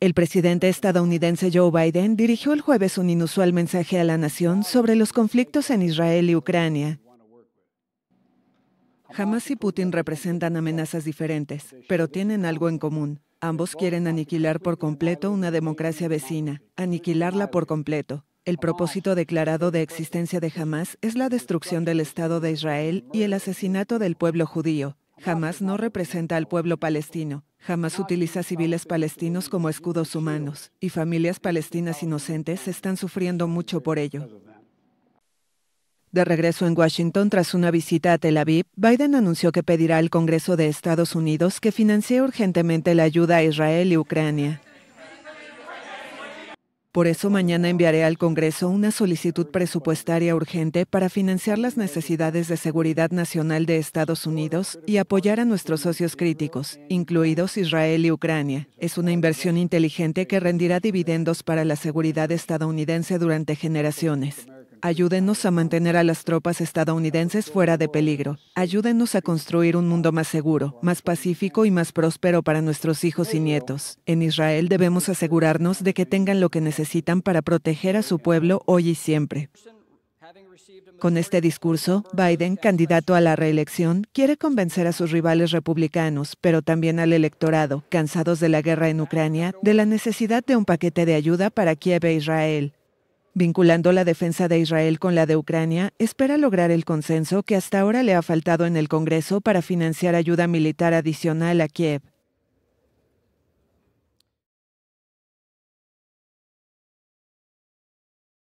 El presidente estadounidense Joe Biden dirigió el jueves un inusual mensaje a la nación sobre los conflictos en Israel y Ucrania. Hamas y Putin representan amenazas diferentes, pero tienen algo en común. Ambos quieren aniquilar por completo una democracia vecina, aniquilarla por completo. El propósito declarado de existencia de Hamas es la destrucción del Estado de Israel y el asesinato del pueblo judío. Jamás no representa al pueblo palestino. Jamás utiliza civiles palestinos como escudos humanos. Y familias palestinas inocentes están sufriendo mucho por ello. De regreso en Washington tras una visita a Tel Aviv, Biden anunció que pedirá al Congreso de Estados Unidos que financie urgentemente la ayuda a Israel y Ucrania. Por eso mañana enviaré al Congreso una solicitud presupuestaria urgente para financiar las necesidades de seguridad nacional de Estados Unidos y apoyar a nuestros socios críticos, incluidos Israel y Ucrania. Es una inversión inteligente que rendirá dividendos para la seguridad estadounidense durante generaciones. Ayúdenos a mantener a las tropas estadounidenses fuera de peligro. Ayúdenos a construir un mundo más seguro, más pacífico y más próspero para nuestros hijos y nietos. En Israel debemos asegurarnos de que tengan lo que necesitan para proteger a su pueblo hoy y siempre. Con este discurso, Biden, candidato a la reelección, quiere convencer a sus rivales republicanos, pero también al electorado, cansados de la guerra en Ucrania, de la necesidad de un paquete de ayuda para Kiev e Israel vinculando la defensa de Israel con la de Ucrania, espera lograr el consenso que hasta ahora le ha faltado en el Congreso para financiar ayuda militar adicional a Kiev.